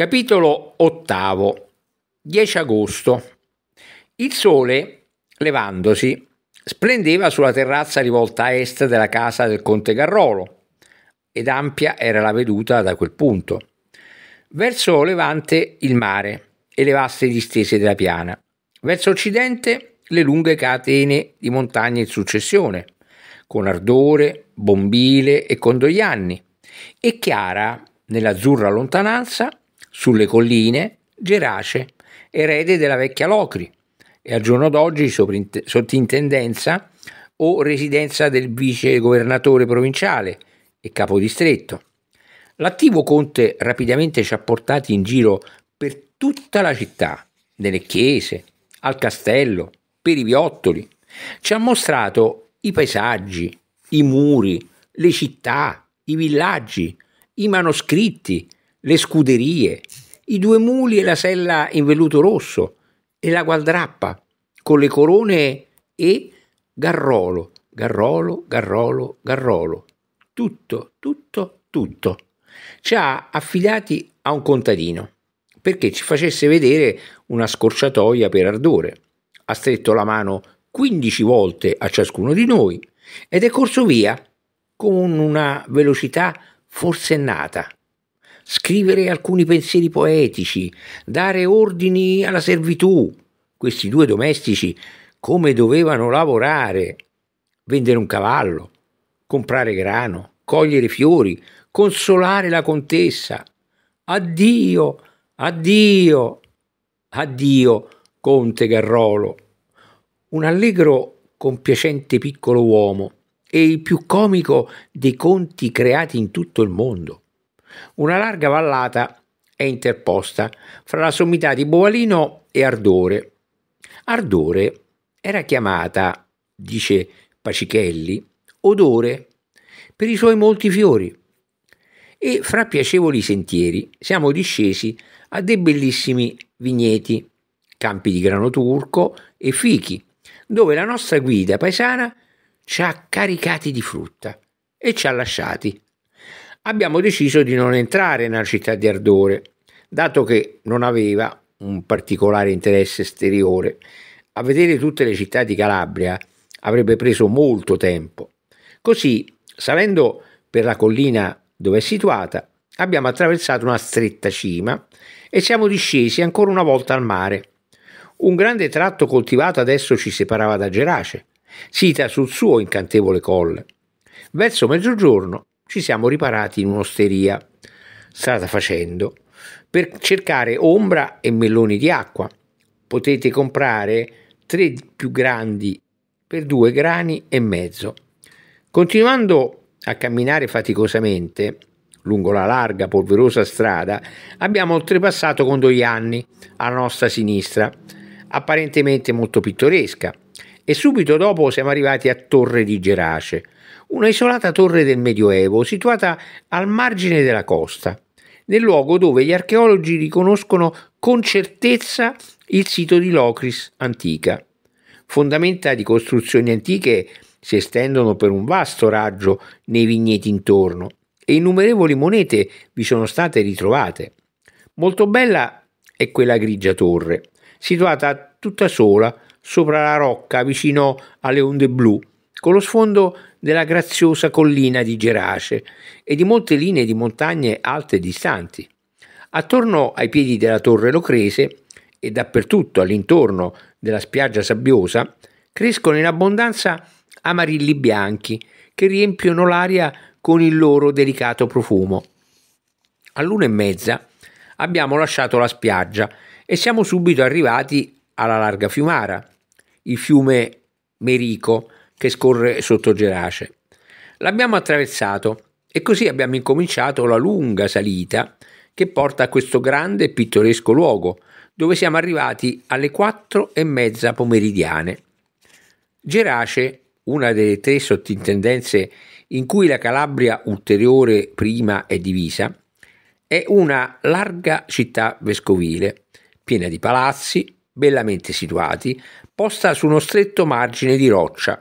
Capitolo ottavo 10 agosto. Il sole, levandosi, splendeva sulla terrazza rivolta a est della casa del conte Carrolo ed ampia era la veduta da quel punto. Verso levante il mare e le vaste distese della piana. Verso occidente le lunghe catene di montagne in successione, con ardore, bombile e condoglianni. E chiara, nell'azzurra lontananza, sulle colline Gerace, erede della vecchia Locri e al giorno d'oggi sottintendenza o residenza del vice governatore provinciale e capodistretto. L'attivo conte rapidamente ci ha portati in giro per tutta la città, nelle chiese, al castello, per i viottoli. Ci ha mostrato i paesaggi, i muri, le città, i villaggi, i manoscritti, le scuderie, i due muli e la sella in velluto rosso e la gualdrappa con le corone e garrolo, garrolo, garrolo, garrolo. Tutto, tutto, tutto. Ci ha affidati a un contadino perché ci facesse vedere una scorciatoia per ardore. Ha stretto la mano 15 volte a ciascuno di noi ed è corso via con una velocità forsennata scrivere alcuni pensieri poetici, dare ordini alla servitù. Questi due domestici come dovevano lavorare, vendere un cavallo, comprare grano, cogliere fiori, consolare la contessa. Addio, addio, addio, conte Garrolo. Un allegro, compiacente piccolo uomo e il più comico dei conti creati in tutto il mondo. Una larga vallata è interposta fra la sommità di Bovalino e Ardore. Ardore era chiamata, dice Pacichelli, odore per i suoi molti fiori. E fra piacevoli sentieri siamo discesi a dei bellissimi vigneti, campi di grano turco e fichi, dove la nostra guida paesana ci ha caricati di frutta e ci ha lasciati abbiamo deciso di non entrare nella città di Ardore, dato che non aveva un particolare interesse esteriore. A vedere tutte le città di Calabria avrebbe preso molto tempo. Così, salendo per la collina dove è situata, abbiamo attraversato una stretta cima e siamo discesi ancora una volta al mare. Un grande tratto coltivato adesso ci separava da Gerace, sita sul suo incantevole colle. Verso mezzogiorno ci siamo riparati in un'osteria, strada facendo, per cercare ombra e meloni di acqua. Potete comprare tre più grandi per due grani e mezzo. Continuando a camminare faticosamente lungo la larga polverosa strada, abbiamo oltrepassato con due anni alla nostra sinistra, apparentemente molto pittoresca, e subito dopo siamo arrivati a Torre di Gerace, una isolata torre del Medioevo situata al margine della costa, nel luogo dove gli archeologi riconoscono con certezza il sito di Locris antica. Fondamenta di costruzioni antiche si estendono per un vasto raggio nei vigneti intorno e innumerevoli monete vi sono state ritrovate. Molto bella è quella grigia torre, situata tutta sola sopra la rocca vicino alle onde blu, con lo sfondo della graziosa collina di Gerace e di molte linee di montagne alte e distanti. Attorno ai piedi della torre Locrese e dappertutto all'intorno della spiaggia sabbiosa crescono in abbondanza amarilli bianchi che riempiono l'aria con il loro delicato profumo. All'una e mezza abbiamo lasciato la spiaggia e siamo subito arrivati alla larga fiumara, il fiume Merico che scorre sotto Gerace. L'abbiamo attraversato e così abbiamo incominciato la lunga salita che porta a questo grande e pittoresco luogo, dove siamo arrivati alle quattro e mezza pomeridiane. Gerace, una delle tre sottintendenze in cui la Calabria ulteriore prima è divisa, è una larga città vescovile, piena di palazzi, bellamente situati, posta su uno stretto margine di roccia.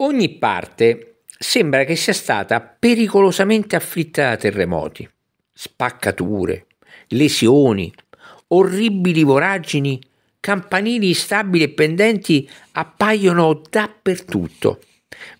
Ogni parte sembra che sia stata pericolosamente afflitta da terremoti, spaccature, lesioni, orribili voragini, campanili instabili e pendenti appaiono dappertutto.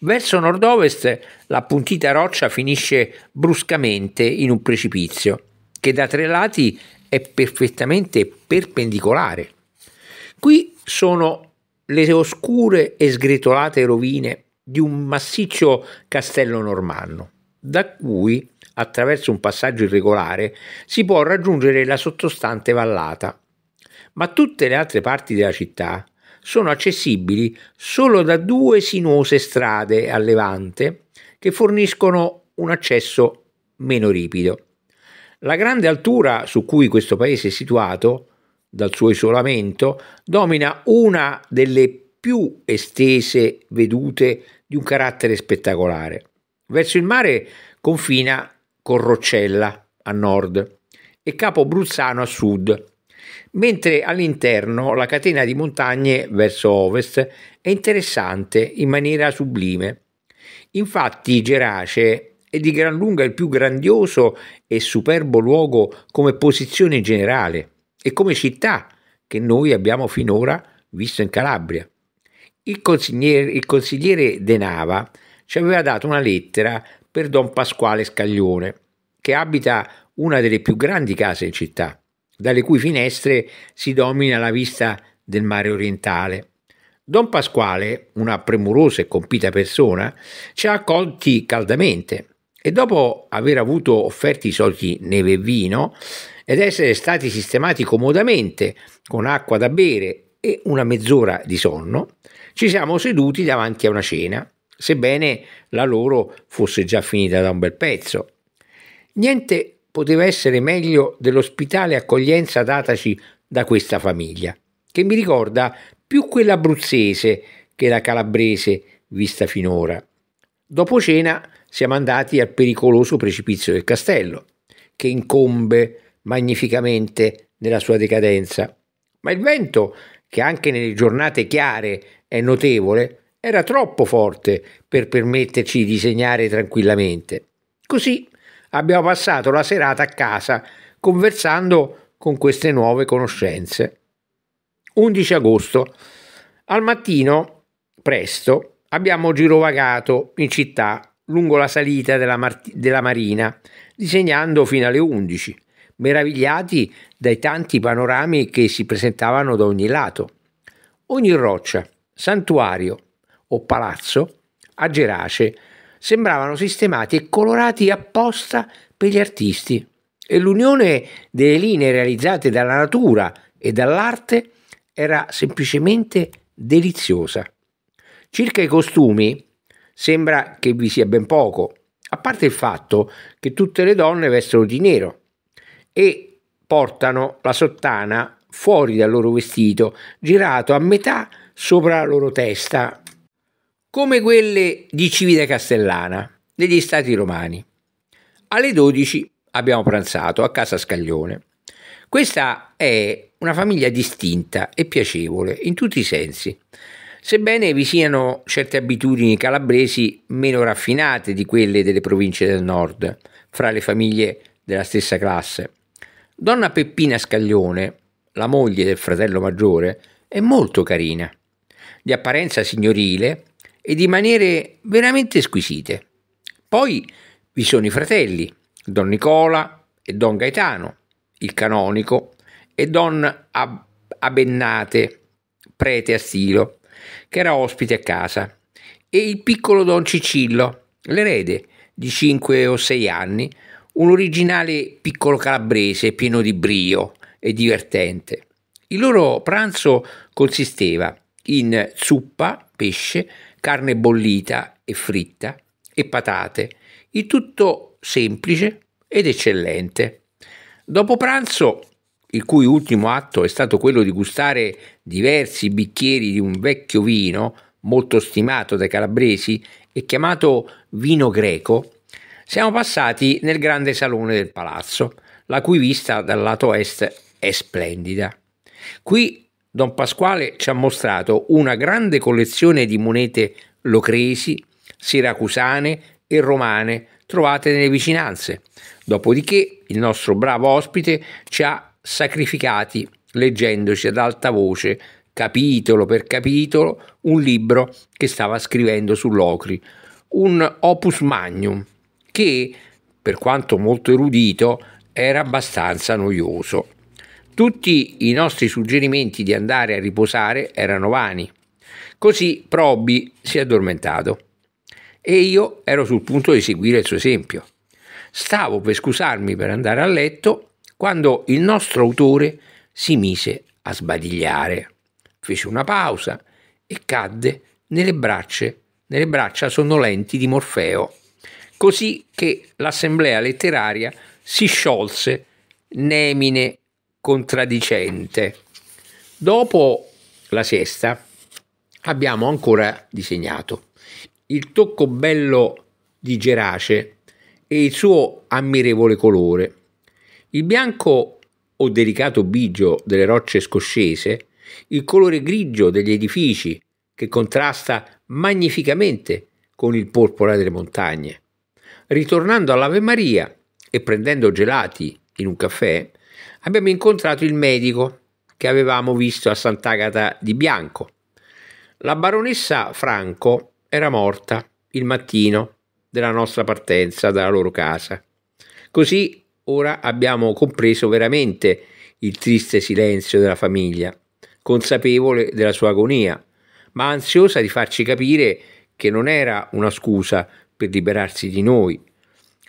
Verso nord-ovest l'appuntita roccia finisce bruscamente in un precipizio che da tre lati è perfettamente perpendicolare. Qui sono le oscure e sgretolate rovine di un massiccio castello normanno, da cui, attraverso un passaggio irregolare, si può raggiungere la sottostante vallata. Ma tutte le altre parti della città sono accessibili solo da due sinuose strade a levante che forniscono un accesso meno ripido. La grande altura su cui questo paese è situato dal suo isolamento, domina una delle più estese vedute di un carattere spettacolare. Verso il mare confina con Roccella a nord e Capo Bruzzano a sud, mentre all'interno la catena di montagne verso ovest è interessante in maniera sublime. Infatti Gerace è di gran lunga il più grandioso e superbo luogo come posizione generale e come città che noi abbiamo finora visto in Calabria. Il consigliere, il consigliere De Nava ci aveva dato una lettera per Don Pasquale Scaglione, che abita una delle più grandi case in città, dalle cui finestre si domina la vista del mare orientale. Don Pasquale, una premurosa e compita persona, ci ha accolti caldamente e dopo aver avuto offerti i soliti neve e vino ed essere stati sistemati comodamente con acqua da bere e una mezz'ora di sonno, ci siamo seduti davanti a una cena, sebbene la loro fosse già finita da un bel pezzo. Niente poteva essere meglio dell'ospitale accoglienza dataci da questa famiglia, che mi ricorda più quella abruzzese che la calabrese vista finora. Dopo cena siamo andati al pericoloso precipizio del castello, che incombe magnificamente nella sua decadenza. Ma il vento, che anche nelle giornate chiare è notevole, era troppo forte per permetterci di disegnare tranquillamente. Così abbiamo passato la serata a casa conversando con queste nuove conoscenze. 11 agosto. Al mattino, presto, abbiamo girovagato in città lungo la salita della, Mar- della marina, disegnando fino alle 11, meravigliati dai tanti panorami che si presentavano da ogni lato. Ogni roccia, santuario o palazzo a Gerace sembravano sistemati e colorati apposta per gli artisti e l'unione delle linee realizzate dalla natura e dall'arte era semplicemente deliziosa. Circa i costumi, sembra che vi sia ben poco, a parte il fatto che tutte le donne vestono di nero e portano la sottana fuori dal loro vestito, girato a metà sopra la loro testa, come quelle di Civita Castellana, degli stati romani. Alle 12 abbiamo pranzato a casa Scaglione. Questa è una famiglia distinta e piacevole in tutti i sensi sebbene vi siano certe abitudini calabresi meno raffinate di quelle delle province del nord, fra le famiglie della stessa classe. Donna Peppina Scaglione, la moglie del fratello maggiore, è molto carina, di apparenza signorile e di maniere veramente squisite. Poi vi sono i fratelli, Don Nicola e Don Gaetano, il canonico, e Don Ab- Abennate, prete a stilo, che era ospite a casa, e il piccolo don Cicillo, l'erede, di 5 o 6 anni, un originale piccolo calabrese pieno di brio e divertente. Il loro pranzo consisteva in zuppa, pesce, carne bollita e fritta e patate, il tutto semplice ed eccellente. Dopo pranzo il cui ultimo atto è stato quello di gustare diversi bicchieri di un vecchio vino molto stimato dai calabresi e chiamato vino greco, siamo passati nel grande salone del palazzo, la cui vista dal lato est è splendida. Qui Don Pasquale ci ha mostrato una grande collezione di monete locresi, siracusane e romane trovate nelle vicinanze. Dopodiché il nostro bravo ospite ci ha sacrificati leggendoci ad alta voce, capitolo per capitolo, un libro che stava scrivendo sull'Ocri, un opus magnum che, per quanto molto erudito, era abbastanza noioso. Tutti i nostri suggerimenti di andare a riposare erano vani. Così Probi si è addormentato e io ero sul punto di seguire il suo esempio. Stavo per scusarmi per andare a letto quando il nostro autore si mise a sbadigliare. Fece una pausa e cadde nelle braccia, nelle braccia sonnolenti di Morfeo, così che l'assemblea letteraria si sciolse nemine contraddicente. Dopo la siesta abbiamo ancora disegnato il tocco bello di Gerace e il suo ammirevole colore, il bianco o delicato bigio delle rocce scoscese, il colore grigio degli edifici che contrasta magnificamente con il porpora delle montagne. Ritornando all'Ave Maria e prendendo gelati in un caffè, abbiamo incontrato il medico che avevamo visto a Sant'Agata di Bianco. La baronessa Franco era morta il mattino della nostra partenza dalla loro casa. Così Ora abbiamo compreso veramente il triste silenzio della famiglia, consapevole della sua agonia, ma ansiosa di farci capire che non era una scusa per liberarsi di noi.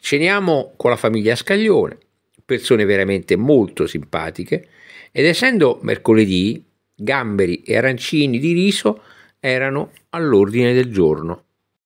Ceniamo con la famiglia Scaglione, persone veramente molto simpatiche, ed essendo mercoledì, gamberi e arancini di riso erano all'ordine del giorno.